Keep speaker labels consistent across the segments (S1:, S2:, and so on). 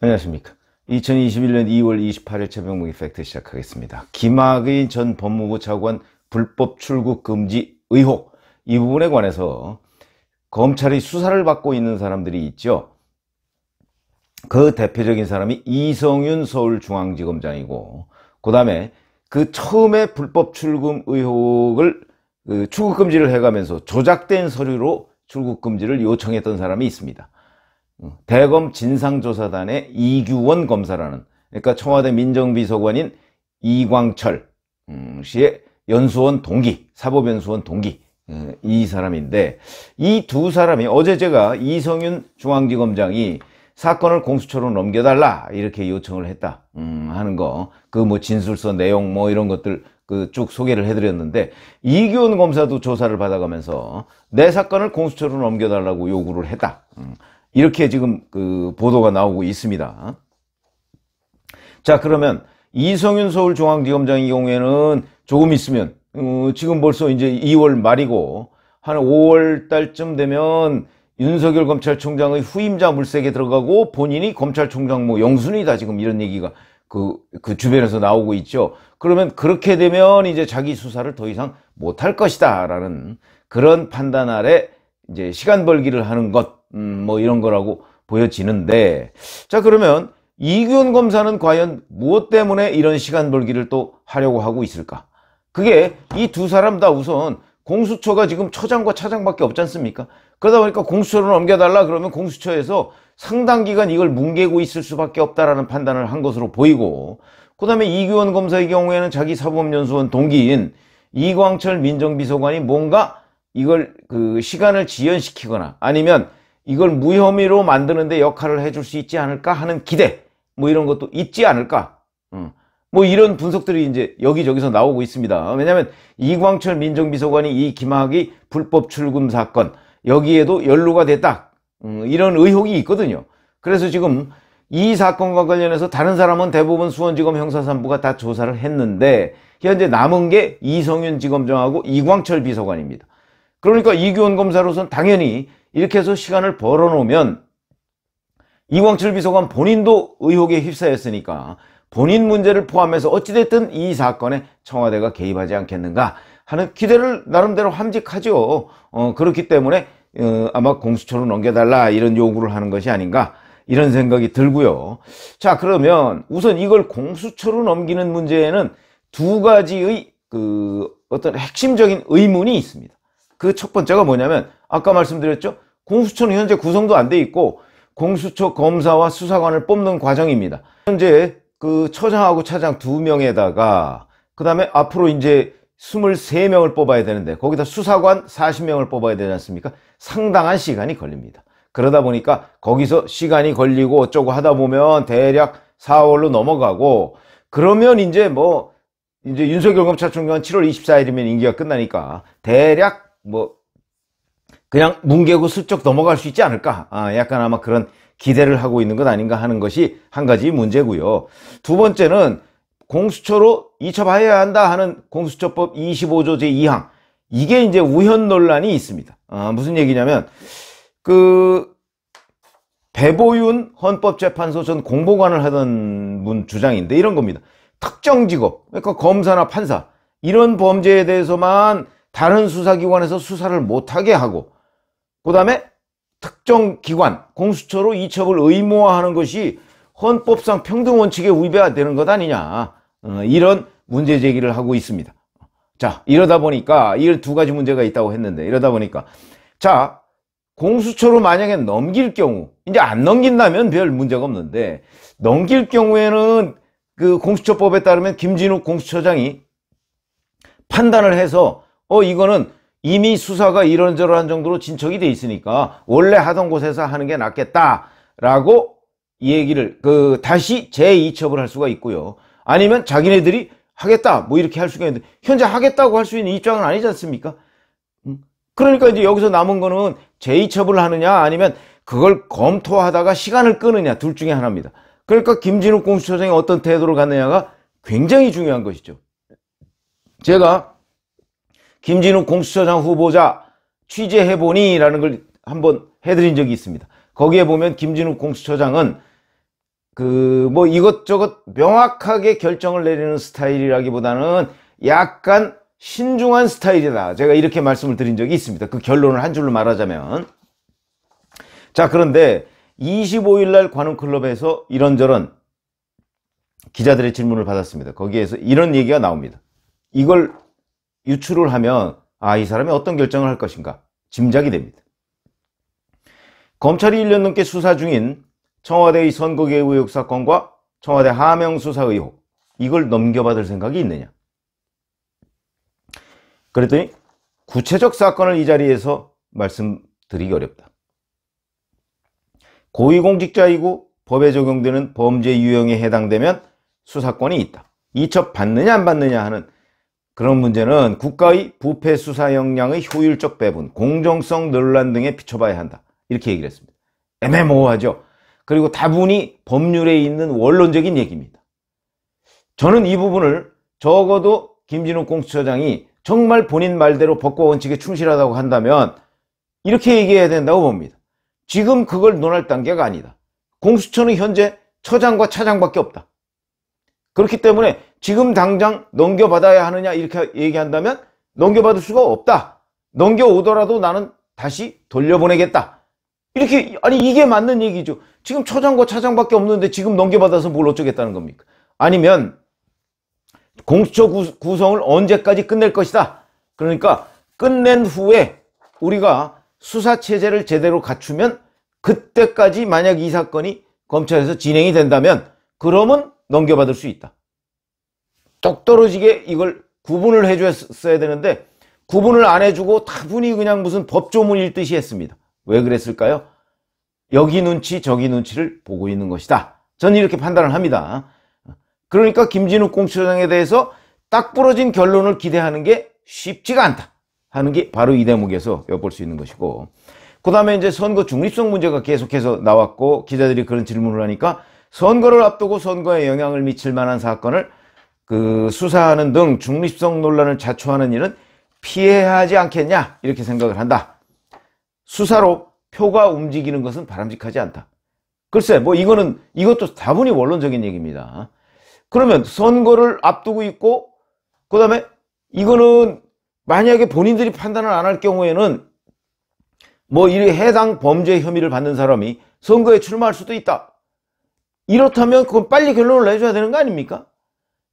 S1: 안녕하십니까 2021년 2월 28일 최병목 이펙트 시작하겠습니다 김학의 전 법무부 차관 불법 출국 금지 의혹 이 부분에 관해서 검찰이 수사를 받고 있는 사람들이 있죠 그 대표적인 사람이 이성윤 서울중앙지검장이고 그 다음에 그 처음에 불법 출금 의혹을 그 출국 금지를 해가면서 조작된 서류로 출국 금지를 요청했던 사람이 있습니다 어, 대검 진상조사단의 이규원 검사라는 그러니까 청와대 민정비서관인 이광철 음, 씨의 연수원 동기 사법연수원 동기 어, 이 사람인데 이 두 사람이 어제 제가 이성윤 중앙지검장이 사건을 공수처로 넘겨달라 이렇게 요청을 했다 음, 하는 거그 뭐 진술서 내용 뭐 이런 것들 그 쭉 소개를 해드렸는데 이규원 검사도 조사를 받아가면서 내 사건을 공수처로 넘겨달라고 요구를 했다 음, 이렇게 지금 그 보도가 나오고 있습니다. 자 그러면 이성윤 서울중앙지검장의 경우에는 조금 있으면 어, 지금 벌써 이제 2월 말이고 한 5월 달쯤 되면 윤석열 검찰총장의 후임자 물색에 들어가고 본인이 검찰총장 뭐 영순이다 지금 이런 얘기가 그, 그 주변에서 나오고 있죠. 그러면 그렇게 되면 이제 자기 수사를 더 이상 못할 것이다 라는 그런 판단 아래 이제 시간 벌기를 하는 것 음, 뭐 이런 거라고 보여지는데 자 그러면 이규현 검사는 과연 무엇 때문에 이런 시간 벌기를 또 하려고 하고 있을까? 그게 이 두 사람 다 우선 공수처가 지금 처장과 차장밖에 없지 않습니까? 그러다 보니까 공수처로 넘겨달라 그러면 공수처에서 상당 기간 이걸 뭉개고 있을 수밖에 없다라는 판단을 한 것으로 보이고 그 다음에 이규원 검사의 경우에는 자기 사법연수원 동기인 이광철 민정비서관이 뭔가 이걸 그 시간을 지연시키거나 아니면 이걸 무혐의로 만드는데 역할을 해줄 수 있지 않을까 하는 기대 뭐 이런 것도 있지 않을까 어. 뭐 이런 분석들이 이제 여기저기서 나오고 있습니다 왜냐하면 이광철 민정비서관이 이 김학의 불법 출금 사건 여기에도 연루가 됐다 음, 이런 의혹이 있거든요 그래서 지금 이 사건과 관련해서 다른 사람은 대부분 수원지검 형사삼부가 다 조사를 했는데 현재 남은 게 이성윤 지검장하고 이광철 비서관입니다 그러니까 이규원 검사로서는 당연히 이렇게 해서 시간을 벌어놓으면 이광철 비서관 본인도 의혹에 휩싸였으니까 본인 문제를 포함해서 어찌됐든 이 사건에 청와대가 개입하지 않겠는가 하는 기대를 나름대로 함직하죠. 어, 그렇기 때문에 어, 아마 공수처로 넘겨달라 이런 요구를 하는 것이 아닌가 이런 생각이 들고요. 자 그러면 우선 이걸 공수처로 넘기는 문제에는 두 가지의 그 어떤 핵심적인 의문이 있습니다. 그 첫 번째가 뭐냐면 아까 말씀드렸죠. 공수처는 현재 구성도 안 돼 있고 공수처 검사와 수사관을 뽑는 과정입니다. 현재 그 처장하고 차장 두명에다가그 다음에 앞으로 이제 23명을 뽑아야 되는데 거기다 수사관 40명을 뽑아야 되지 않습니까? 상당한 시간이 걸립니다. 그러다 보니까 거기서 시간이 걸리고 어쩌고 하다 보면 대략 4월로 넘어가고 그러면 이제 뭐 이제 윤석열 검찰총장은 7월 24일이면 임기가 끝나니까 대략 뭐 그냥 뭉개고 슬쩍 넘어갈 수 있지 않을까 아, 약간 아마 그런 기대를 하고 있는 것 아닌가 하는 것이 한 가지 문제고요 두 번째는 공수처로 이첩하여야 한다 하는 공수처법 25조 제2항 이게 이제 우현 논란이 있습니다 아, 무슨 얘기냐면 그 배보윤 헌법재판소 전 공보관을 하던 분 주장인데 이런 겁니다 특정 직업 그러니까 검사나 판사 이런 범죄에 대해서만 다른 수사기관에서 수사를 못하게 하고 그 다음에 특정 기관, 공수처로 이첩을 의무화하는 것이 헌법상 평등 원칙에 위배 되는 것 아니냐 어, 이런 문제 제기를 하고 있습니다. 자 이러다 보니까 이 두 가지 문제가 있다고 했는데 이러다 보니까 자 공수처로 만약에 넘길 경우 이제 안 넘긴다면 별 문제가 없는데 넘길 경우에는 그 공수처법에 따르면 김진욱 공수처장이 판단을 해서 어 이거는 이미 수사가 이런저런 정도로 진척이 돼 있으니까 원래 하던 곳에서 하는 게 낫겠다라고 얘기를 그 다시 재이첩을 할 수가 있고요. 아니면 자기네들이 하겠다 뭐 이렇게 할 수가 있는데 현재 하겠다고 할 수 있는 입장은 아니지 않습니까? 그러니까 이제 여기서 남은 거는 재이첩을 하느냐 아니면 그걸 검토하다가 시간을 끄느냐 둘 중에 하나입니다. 그러니까 김진욱 공수처장이 어떤 태도를 갖느냐가 굉장히 중요한 것이죠. 제가 김진욱 공수처장 후보자 취재해보니 라는 걸 한번 해드린 적이 있습니다. 거기에 보면 김진욱 공수처장은 그 뭐 이것저것 명확하게 결정을 내리는 스타일이라기보다는 약간 신중한 스타일이다. 제가 이렇게 말씀을 드린 적이 있습니다. 그 결론을 한 줄로 말하자면 자 그런데 25일 날 관훈클럽에서 이런저런 기자들의 질문을 받았습니다. 거기에서 이런 얘기가 나옵니다. 이걸 유출을 하면 아, 이 사람이 어떤 결정을 할 것인가 짐작이 됩니다. 검찰이 1년 넘게 수사 중인 청와대의 선거개입 의혹 사건과 청와대 하명 수사 의혹 이걸 넘겨받을 생각이 있느냐? 그랬더니 구체적 사건을 이 자리에서 말씀드리기 어렵다. 고위공직자이고 법에 적용되는 범죄 유형에 해당되면 수사권이 있다. 이첩 받느냐 안 받느냐 하는 그런 문제는 국가의 부패 수사 역량의 효율적 배분, 공정성 논란 등에 비춰봐야 한다. 이렇게 얘기를 했습니다. 애매모호하죠. 그리고 다분히 법률에 있는 원론적인 얘기입니다. 저는 이 부분을 적어도 김진욱 공수처장이 정말 본인 말대로 법과 원칙에 충실하다고 한다면 이렇게 얘기해야 된다고 봅니다. 지금 그걸 논할 단계가 아니다. 공수처는 현재 처장과 차장밖에 없다. 그렇기 때문에 지금 당장 넘겨받아야 하느냐 이렇게 얘기한다면 넘겨받을 수가 없다. 넘겨오더라도 나는 다시 돌려보내겠다. 이렇게 아니 이게 맞는 얘기죠. 지금 초장과 차장밖에 없는데 지금 넘겨받아서 뭘 어쩌겠다는 겁니까? 아니면 공수처 구성을 언제까지 끝낼 것이다. 그러니까 끝낸 후에 우리가 수사체제를 제대로 갖추면 그때까지 만약 이 사건이 검찰에서 진행이 된다면 그러면 넘겨받을 수 있다. 똑 떨어지게 이걸 구분을 해줬어야 되는데 구분을 안 해주고 다분히 그냥 무슨 법조문 일듯이 했습니다. 왜 그랬을까요? 여기 눈치 저기 눈치를 보고 있는 것이다. 저는 이렇게 판단을 합니다. 그러니까 김진욱 공처장에 수 대해서 딱 부러진 결론을 기대하는 게 쉽지가 않다 하는 게 바로 이 대목에서 엿볼 수 있는 것이고 그 다음에 이제 선거 중립성 문제가 계속해서 나왔고 기자들이 그런 질문을 하니까 선거를 앞두고 선거에 영향을 미칠 만한 사건을 그 수사하는 등 중립성 논란을 자초하는 일은 피해야 하지 않겠냐 이렇게 생각을 한다. 수사로 표가 움직이는 것은 바람직하지 않다. 글쎄 뭐 이거는 이것도 다분히 원론적인 얘기입니다. 그러면 선거를 앞두고 있고 그 다음에 이거는 만약에 본인들이 판단을 안 할 경우에는 뭐 이 해당 범죄 혐의를 받는 사람이 선거에 출마할 수도 있다. 이렇다면 그건 빨리 결론을 내줘야 되는 거 아닙니까?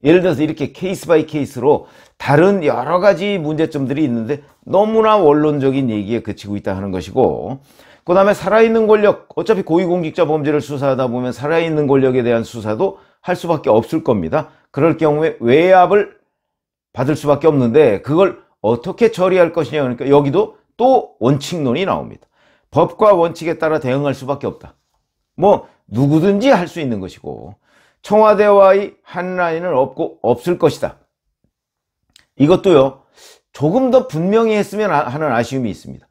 S1: 예를 들어서 이렇게 케이스 바이 케이스로 다른 여러 가지 문제점들이 있는데 너무나 원론적인 얘기에 그치고 있다 하는 것이고 그 다음에 살아있는 권력 어차피 고위공직자 범죄를 수사하다 보면 살아있는 권력에 대한 수사도 할 수밖에 없을 겁니다 그럴 경우에 외압을 받을 수밖에 없는데 그걸 어떻게 처리할 것이냐 그러니까 여기도 또 원칙론이 나옵니다 법과 원칙에 따라 대응할 수밖에 없다 뭐 누구든지 할 수 있는 것이고 청와대와의 한라인은 없고 없을 것이다. 이것도요. 조금 더 분명히 했으면 하는 아쉬움이 있습니다.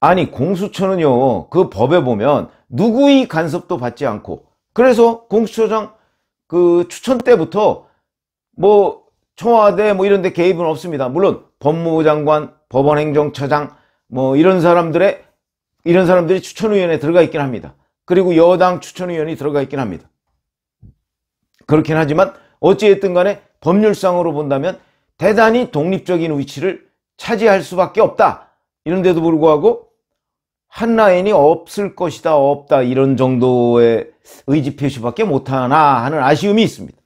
S1: 아니 공수처는요. 그 법에 보면 누구의 간섭도 받지 않고 그래서 공수처장 그 추천 때부터 뭐 청와대 뭐 이런 데 개입은 없습니다. 물론 법무부 장관, 법원행정처장 뭐 이런 사람들의 이런 사람들이 추천위원회에 들어가 있긴 합니다. 그리고 여당 추천위원이 들어가 있긴 합니다. 그렇긴 하지만 어찌됐든 간에 법률상으로 본다면 대단히 독립적인 위치를 차지할 수밖에 없다. 이런데도 불구하고 한라인이 없을 것이다 없다 이런 정도의 의지 표시밖에 못하나 하는 아쉬움이 있습니다.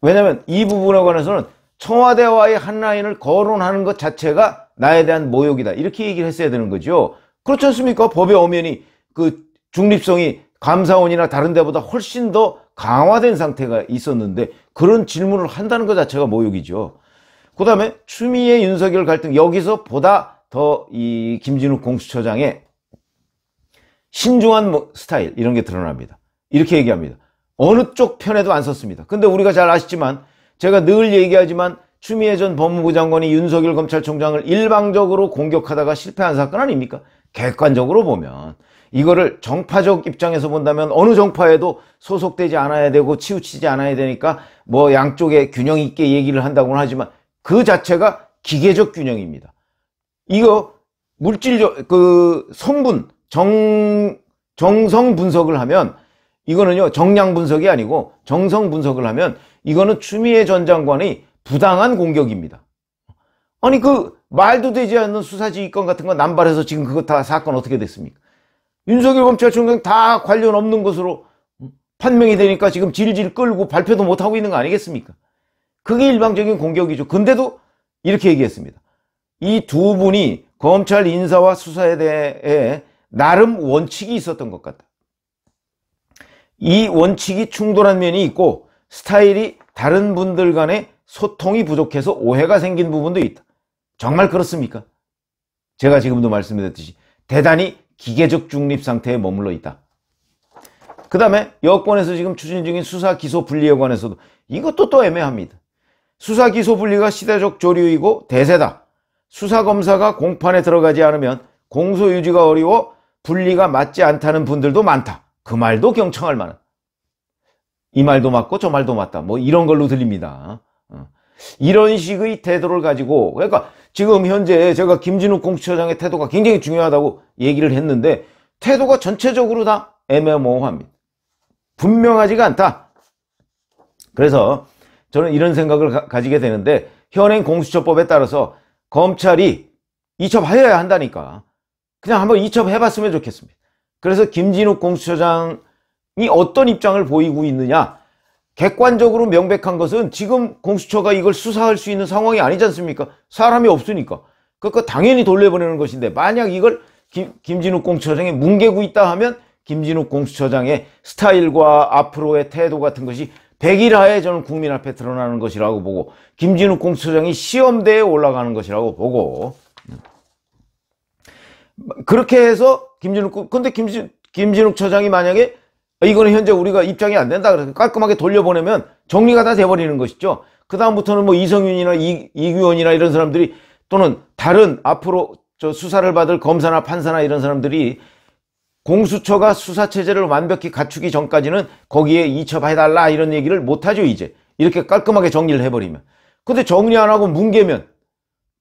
S1: 왜냐하면 이 부분에 관해서는 청와대와의 한라인을 거론하는 것 자체가 나에 대한 모욕이다 이렇게 얘기를 했어야 되는 거죠. 그렇지 않습니까? 법의 엄연히 그 중립성이 감사원이나 다른 데보다 훨씬 더 강화된 상태가 있었는데 그런 질문을 한다는 것 자체가 모욕이죠. 그 다음에 추미애 윤석열 갈등 여기서 보다 더 이 김진욱 공수처장의 신중한 스타일 이런 게 드러납니다. 이렇게 얘기합니다. 어느 쪽 편에도 안 섰습니다. 근데 우리가 잘 아시지만 제가 늘 얘기하지만 추미애 전 법무부 장관이 윤석열 검찰총장을 일방적으로 공격하다가 실패한 사건 아닙니까? 객관적으로 보면 이거를 정파적 입장에서 본다면 어느 정파에도 소속되지 않아야 되고 치우치지 않아야 되니까 뭐 양쪽에 균형 있게 얘기를 한다고는 하지만 그 자체가 기계적 균형입니다. 이거 물질적 그 성분 정 정성 분석을 하면 이거는요 정량 분석이 아니고 정성 분석을 하면 이거는 추미애 전장관의 부당한 공격입니다. 아니 그 말도 되지 않는 수사지휘권 같은 거 남발해서 지금 그거 다 사건 어떻게 됐습니까? 윤석열 검찰총장 다 관련 없는 것으로 판명이 되니까 지금 질질 끌고 발표도 못하고 있는 거 아니겠습니까? 그게 일방적인 공격이죠. 근데도 이렇게 얘기했습니다. 이 두 분이 검찰 인사와 수사에 대해 나름 원칙이 있었던 것 같다. 이 원칙이 충돌한 면이 있고 스타일이 다른 분들 간의 소통이 부족해서 오해가 생긴 부분도 있다. 정말 그렇습니까? 제가 지금도 말씀드렸듯이 대단히 기계적 중립 상태에 머물러 있다. 그 다음에 여권에서 지금 추진 중인 수사 기소 분리에 관해서도 이것도 또 애매합니다. 수사 기소 분리가 시대적 조류이고 대세다. 수사 검사가 공판에 들어가지 않으면 공소 유지가 어려워 분리가 맞지 않다는 분들도 많다. 그 말도 경청할 만한. 이 말도 맞고 저 말도 맞다. 뭐 이런 걸로 들립니다. 어. 이런 식의 태도를 가지고 그러니까 지금 현재 제가 김진욱 공수처장의 태도가 굉장히 중요하다고 얘기를 했는데 태도가 전체적으로 다 애매모호합니다. 분명하지가 않다. 그래서 저는 이런 생각을 가, 가지게 되는데 현행 공수처법에 따라서 검찰이 이첩하여야 한다니까 그냥 한번 이첩해봤으면 좋겠습니다. 그래서 김진욱 공수처장이 어떤 입장을 보이고 있느냐 객관적으로 명백한 것은 지금 공수처가 이걸 수사할 수 있는 상황이 아니지 않습니까? 사람이 없으니까. 그러니까 당연히 돌려보내는 것인데 만약 이걸 김, 김진욱 공수처장이 뭉개고 있다 하면 김진욱 공수처장의 스타일과 앞으로의 태도 같은 것이 백일하에 저는 국민 앞에 드러나는 것이라고 보고 김진욱 공수처장이 시험대에 올라가는 것이라고 보고 음. 그렇게 해서 김진욱 그, 근데 김진, 김진욱 처장이 만약에 이거는 현재 우리가 입장이 안 된다. 그래서 깔끔하게 돌려보내면 정리가 다 돼버리는 것이죠. 그 다음부터는 뭐 이성윤이나 이, 이규원이나 이런 사람들이 또는 다른 앞으로 저 수사를 받을 검사나 판사나 이런 사람들이 공수처가 수사체제를 완벽히 갖추기 전까지는 거기에 이첩해달라 이런 얘기를 못하죠 이제 이렇게 깔끔하게 정리를 해버리면 근데 정리 안 하고 뭉개면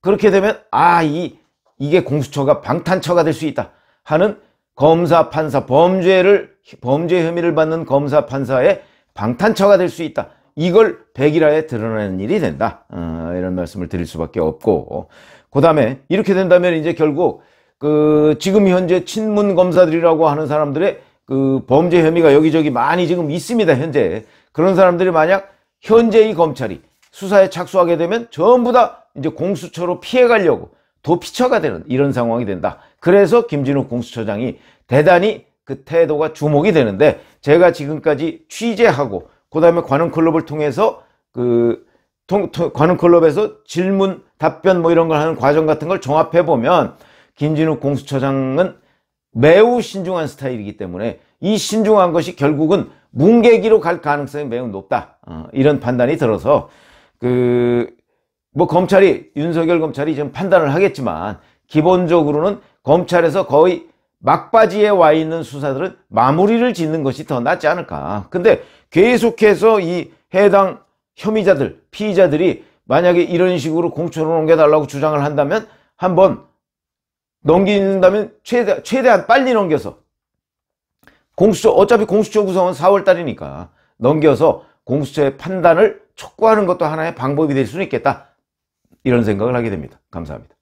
S1: 그렇게 되면 아 이 이게 공수처가 방탄처가 될 수 있다 하는 검사, 판사, 범죄를, 범죄 혐의를 받는 검사, 판사의 방탄처가 될 수 있다. 이걸 백일화에 드러내는 일이 된다. 어, 이런 말씀을 드릴 수밖에 없고. 그 다음에 이렇게 된다면 이제 결국 그 지금 현재 친문 검사들이라고 하는 사람들의 그 범죄 혐의가 여기저기 많이 지금 있습니다. 현재. 그런 사람들이 만약 현재의 검찰이 수사에 착수하게 되면 전부 다 이제 공수처로 피해 가려고 도피처가 되는 이런 상황이 된다. 그래서 김진욱 공수처장이 대단히 그 태도가 주목이 되는데 제가 지금까지 취재하고 그 다음에 관음클럽을 통해서 그 관음클럽에서 질문, 답변 뭐 이런 걸 하는 과정 같은 걸 종합해보면 김진욱 공수처장은 매우 신중한 스타일이기 때문에 이 신중한 것이 결국은 문계기로 갈 가능성이 매우 높다. 어, 이런 판단이 들어서 그뭐 검찰이 윤석열 검찰이 지금 판단을 하겠지만 기본적으로는 검찰에서 거의 막바지에 와 있는 수사들은 마무리를 짓는 것이 더 낫지 않을까 근데 계속해서 이 해당 혐의자들 피의자들이 만약에 이런 식으로 공천을 옮겨달라고 주장을 한다면 한번 넘긴다면 최대, 최대한 빨리 넘겨서 공수처 어차피 공수처 구성은 4월달이니까 넘겨서 공수처의 판단을 촉구하는 것도 하나의 방법이 될 수는 있겠다 이런 생각을 하게 됩니다. 감사합니다.